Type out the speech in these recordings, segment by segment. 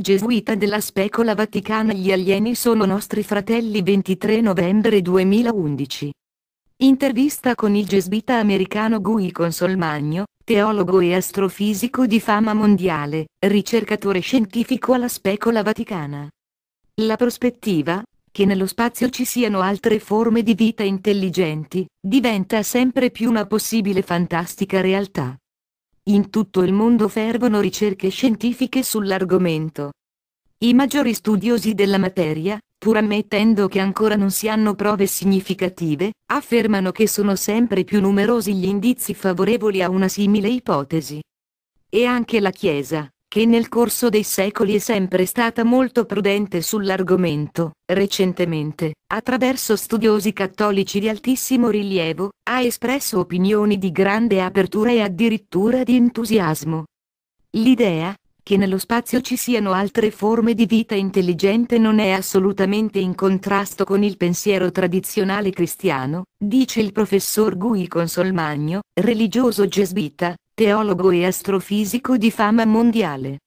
Gesuita della Specola Vaticana Gli alieni sono nostri fratelli 23 novembre 2011. Intervista con il gesuita americano Guy Consolmagno, teologo e astrofisico di fama mondiale, ricercatore scientifico alla Specola Vaticana. La prospettiva, che nello spazio ci siano altre forme di vita intelligenti, diventa sempre più una possibile fantastica realtà. In tutto il mondo fervono ricerche scientifiche sull'argomento. I maggiori studiosi della materia, pur ammettendo che ancora non si hanno prove significative, affermano che sono sempre più numerosi gli indizi favorevoli a una simile ipotesi. E anche la Chiesa, che nel corso dei secoli è sempre stata molto prudente sull'argomento. Recentemente, attraverso studiosi cattolici di altissimo rilievo, ha espresso opinioni di grande apertura e addirittura di entusiasmo. L'idea, che nello spazio ci siano altre forme di vita intelligente non è assolutamente in contrasto con il pensiero tradizionale cristiano, dice il professor Gui Consolmagno, religioso gesbita, teologo e astrofisico di fama mondiale.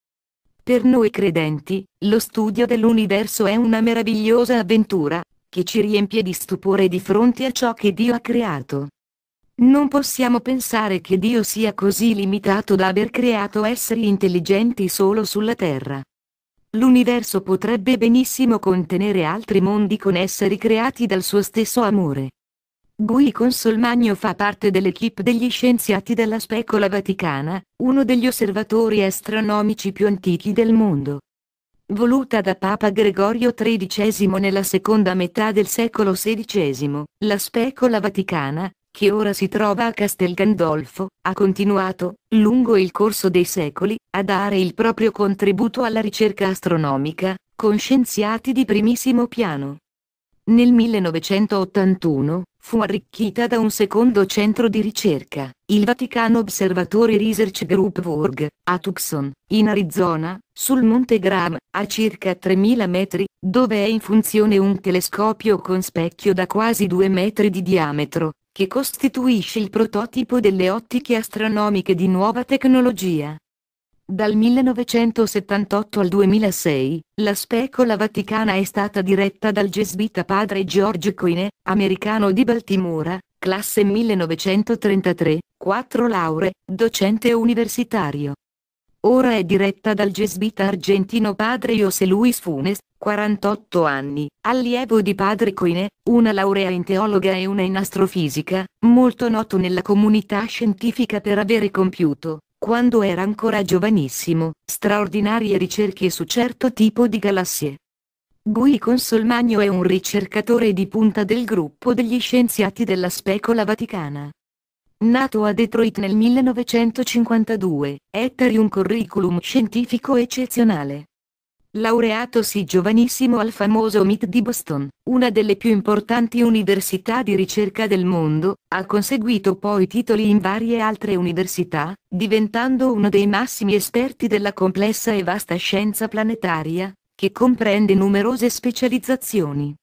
Per noi credenti, lo studio dell'universo è una meravigliosa avventura, che ci riempie di stupore di fronte a ciò che Dio ha creato. Non possiamo pensare che Dio sia così limitato da aver creato esseri intelligenti solo sulla Terra. L'universo potrebbe benissimo contenere altri mondi con esseri creati dal suo stesso amore. Gui Consolmagno fa parte dell'equipe degli scienziati della Specola Vaticana, uno degli osservatori astronomici più antichi del mondo. Voluta da Papa Gregorio XIII nella seconda metà del secolo XVI, la Specola Vaticana, che ora si trova a Castel Gandolfo, ha continuato, lungo il corso dei secoli, a dare il proprio contributo alla ricerca astronomica, con scienziati di primissimo piano. Nel 1981, fu arricchita da un secondo centro di ricerca, il Vaticano Observatory Research Group VORG, a Tucson, in Arizona, sul Monte Graham, a circa 3.000 metri, dove è in funzione un telescopio con specchio da quasi 2 metri di diametro, che costituisce il prototipo delle ottiche astronomiche di nuova tecnologia. Dal 1978 al 2006, la specola vaticana è stata diretta dal gesbita padre George Coine, americano di Baltimora, classe 1933, quattro lauree, docente universitario. Ora è diretta dal gesbita argentino padre José Luis Funes, 48 anni, allievo di padre Coine, una laurea in teologa e una in astrofisica, molto noto nella comunità scientifica per avere compiuto, quando era ancora giovanissimo, straordinarie ricerche su certo tipo di galassie. Gui Consolmagno è un ricercatore di punta del gruppo degli scienziati della specola vaticana. Nato a Detroit nel 1952, Etteri un curriculum scientifico eccezionale. Laureatosi giovanissimo al famoso MIT di Boston, una delle più importanti università di ricerca del mondo, ha conseguito poi titoli in varie altre università, diventando uno dei massimi esperti della complessa e vasta scienza planetaria, che comprende numerose specializzazioni.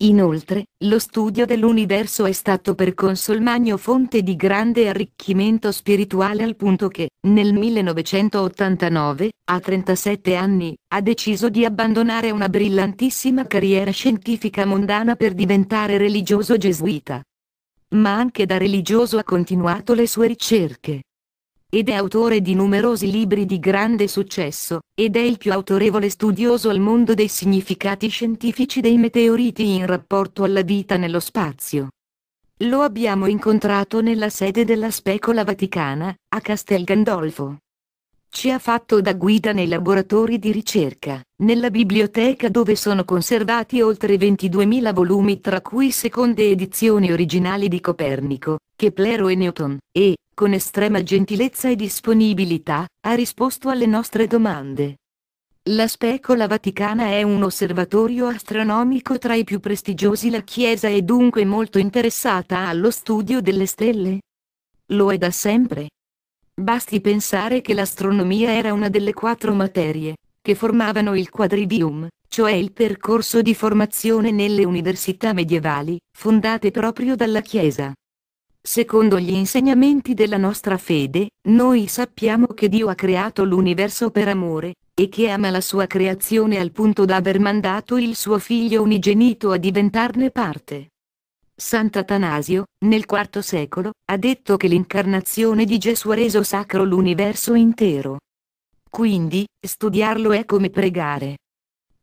Inoltre, lo studio dell'universo è stato per Consolmagno fonte di grande arricchimento spirituale al punto che, nel 1989, a 37 anni, ha deciso di abbandonare una brillantissima carriera scientifica mondana per diventare religioso gesuita. Ma anche da religioso ha continuato le sue ricerche ed è autore di numerosi libri di grande successo, ed è il più autorevole studioso al mondo dei significati scientifici dei meteoriti in rapporto alla vita nello spazio. Lo abbiamo incontrato nella sede della Specola Vaticana, a Castel Gandolfo. Ci ha fatto da guida nei laboratori di ricerca, nella biblioteca dove sono conservati oltre 22.000 volumi tra cui seconde edizioni originali di Copernico, Keplero e Newton, e, con estrema gentilezza e disponibilità, ha risposto alle nostre domande. La Specola Vaticana è un osservatorio astronomico tra i più prestigiosi la Chiesa è dunque molto interessata allo studio delle stelle? Lo è da sempre. Basti pensare che l'astronomia era una delle quattro materie, che formavano il quadrivium, cioè il percorso di formazione nelle università medievali, fondate proprio dalla Chiesa. Secondo gli insegnamenti della nostra fede, noi sappiamo che Dio ha creato l'universo per amore, e che ama la sua creazione al punto da aver mandato il suo figlio unigenito a diventarne parte. Sant'Atanasio, nel IV secolo, ha detto che l'incarnazione di Gesù ha reso sacro l'universo intero. Quindi, studiarlo è come pregare.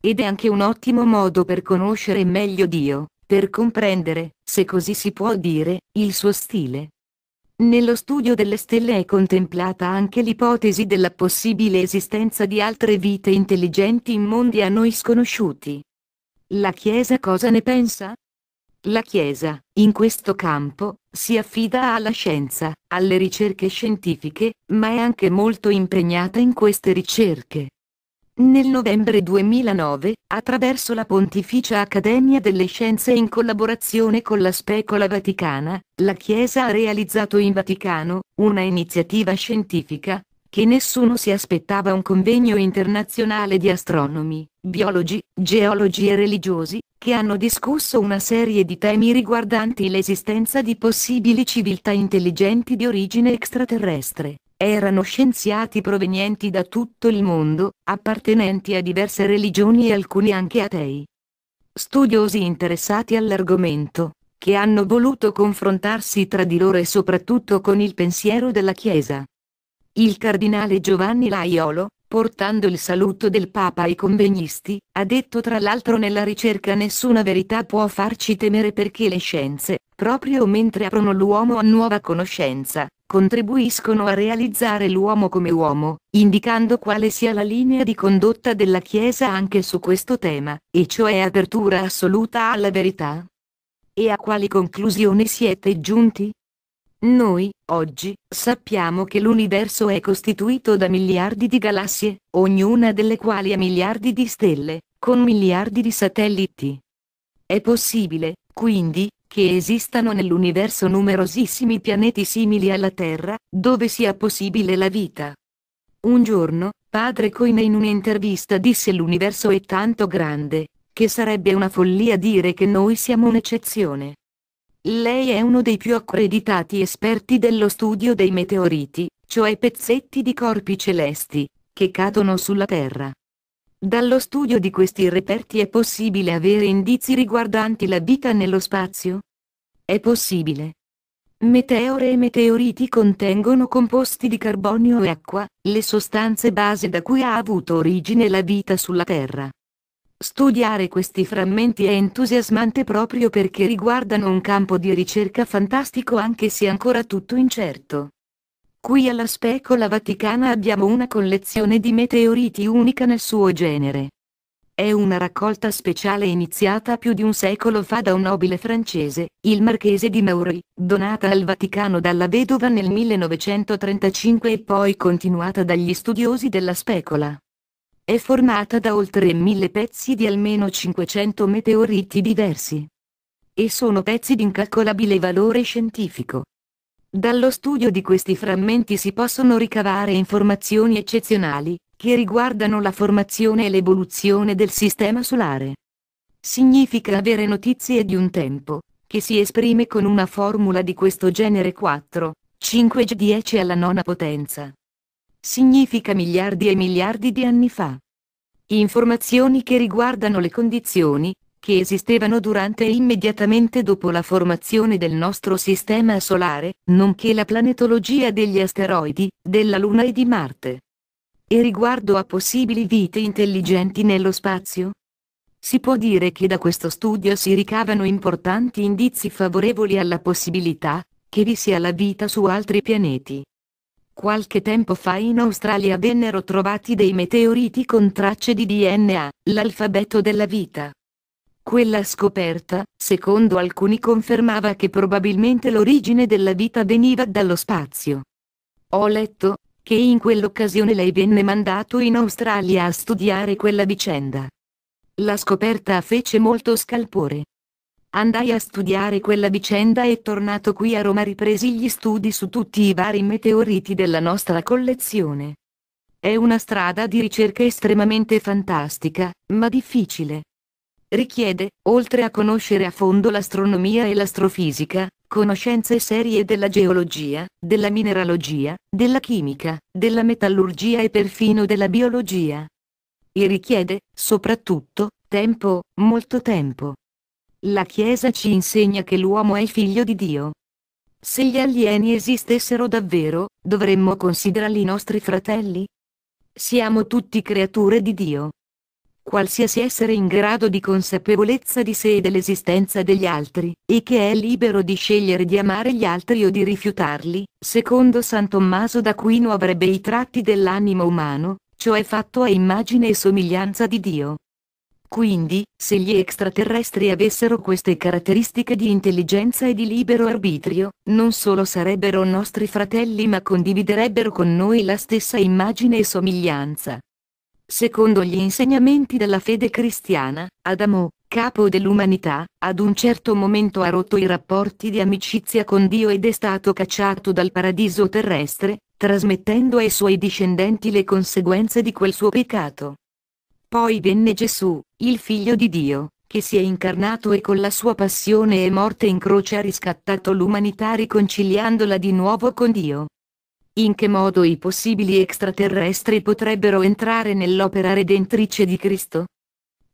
Ed è anche un ottimo modo per conoscere meglio Dio per comprendere, se così si può dire, il suo stile. Nello studio delle stelle è contemplata anche l'ipotesi della possibile esistenza di altre vite intelligenti in mondi a noi sconosciuti. La Chiesa cosa ne pensa? La Chiesa, in questo campo, si affida alla scienza, alle ricerche scientifiche, ma è anche molto impegnata in queste ricerche. Nel novembre 2009, attraverso la Pontificia Accademia delle Scienze in collaborazione con la Specola Vaticana, la Chiesa ha realizzato in Vaticano, una iniziativa scientifica, che nessuno si aspettava un convegno internazionale di astronomi, biologi, geologi e religiosi, che hanno discusso una serie di temi riguardanti l'esistenza di possibili civiltà intelligenti di origine extraterrestre erano scienziati provenienti da tutto il mondo, appartenenti a diverse religioni e alcuni anche atei. Studiosi interessati all'argomento, che hanno voluto confrontarsi tra di loro e soprattutto con il pensiero della Chiesa. Il cardinale Giovanni Laiolo, portando il saluto del Papa ai convegnisti, ha detto tra l'altro nella ricerca nessuna verità può farci temere perché le scienze, proprio mentre aprono l'uomo a nuova conoscenza, contribuiscono a realizzare l'uomo come uomo, indicando quale sia la linea di condotta della Chiesa anche su questo tema, e cioè apertura assoluta alla verità. E a quali conclusioni siete giunti? Noi, oggi, sappiamo che l'universo è costituito da miliardi di galassie, ognuna delle quali ha miliardi di stelle, con miliardi di satelliti. È possibile, quindi, che esistano nell'universo numerosissimi pianeti simili alla Terra, dove sia possibile la vita. Un giorno, padre Coin in un'intervista disse l'universo è tanto grande, che sarebbe una follia dire che noi siamo un'eccezione. Lei è uno dei più accreditati esperti dello studio dei meteoriti, cioè pezzetti di corpi celesti, che cadono sulla Terra. Dallo studio di questi reperti è possibile avere indizi riguardanti la vita nello spazio? È possibile. Meteore e meteoriti contengono composti di carbonio e acqua, le sostanze base da cui ha avuto origine la vita sulla Terra. Studiare questi frammenti è entusiasmante proprio perché riguardano un campo di ricerca fantastico anche se ancora tutto incerto. Qui alla Specola Vaticana abbiamo una collezione di meteoriti unica nel suo genere. È una raccolta speciale iniziata più di un secolo fa da un nobile francese, il marchese di Maury, donata al Vaticano dalla vedova nel 1935 e poi continuata dagli studiosi della Specola. È formata da oltre mille pezzi di almeno 500 meteoriti diversi. E sono pezzi di incalcolabile valore scientifico. Dallo studio di questi frammenti si possono ricavare informazioni eccezionali, che riguardano la formazione e l'evoluzione del sistema solare. Significa avere notizie di un tempo, che si esprime con una formula di questo genere 4, 5 10 alla nona potenza. Significa miliardi e miliardi di anni fa. Informazioni che riguardano le condizioni, che esistevano durante e immediatamente dopo la formazione del nostro sistema solare, nonché la planetologia degli asteroidi, della Luna e di Marte. E riguardo a possibili vite intelligenti nello spazio? Si può dire che da questo studio si ricavano importanti indizi favorevoli alla possibilità che vi sia la vita su altri pianeti. Qualche tempo fa in Australia vennero trovati dei meteoriti con tracce di DNA, l'alfabeto della vita. Quella scoperta, secondo alcuni confermava che probabilmente l'origine della vita veniva dallo spazio. Ho letto, che in quell'occasione lei venne mandato in Australia a studiare quella vicenda. La scoperta fece molto scalpore. Andai a studiare quella vicenda e tornato qui a Roma ripresi gli studi su tutti i vari meteoriti della nostra collezione. È una strada di ricerca estremamente fantastica, ma difficile richiede, oltre a conoscere a fondo l'astronomia e l'astrofisica, conoscenze serie della geologia, della mineralogia, della chimica, della metallurgia e perfino della biologia. E richiede, soprattutto, tempo, molto tempo. La Chiesa ci insegna che l'uomo è figlio di Dio. Se gli alieni esistessero davvero, dovremmo considerarli nostri fratelli? Siamo tutti creature di Dio qualsiasi essere in grado di consapevolezza di sé e dell'esistenza degli altri, e che è libero di scegliere di amare gli altri o di rifiutarli, secondo San Tommaso d'Aquino avrebbe i tratti dell'animo umano, cioè fatto a immagine e somiglianza di Dio. Quindi, se gli extraterrestri avessero queste caratteristiche di intelligenza e di libero arbitrio, non solo sarebbero nostri fratelli ma condividerebbero con noi la stessa immagine e somiglianza secondo gli insegnamenti della fede cristiana, Adamo, capo dell'umanità, ad un certo momento ha rotto i rapporti di amicizia con Dio ed è stato cacciato dal paradiso terrestre, trasmettendo ai suoi discendenti le conseguenze di quel suo peccato. Poi venne Gesù, il figlio di Dio, che si è incarnato e con la sua passione e morte in croce ha riscattato l'umanità riconciliandola di nuovo con Dio in che modo i possibili extraterrestri potrebbero entrare nell'opera redentrice di Cristo?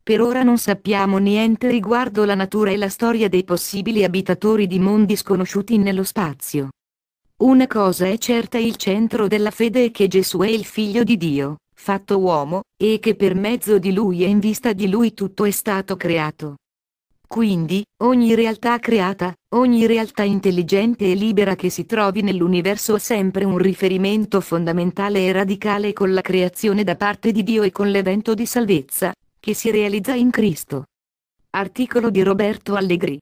Per ora non sappiamo niente riguardo la natura e la storia dei possibili abitatori di mondi sconosciuti nello spazio. Una cosa è certa il centro della fede è che Gesù è il figlio di Dio, fatto uomo, e che per mezzo di lui e in vista di lui tutto è stato creato. Quindi, ogni realtà creata, ogni realtà intelligente e libera che si trovi nell'universo ha sempre un riferimento fondamentale e radicale con la creazione da parte di Dio e con l'evento di salvezza, che si realizza in Cristo. Articolo di Roberto Allegri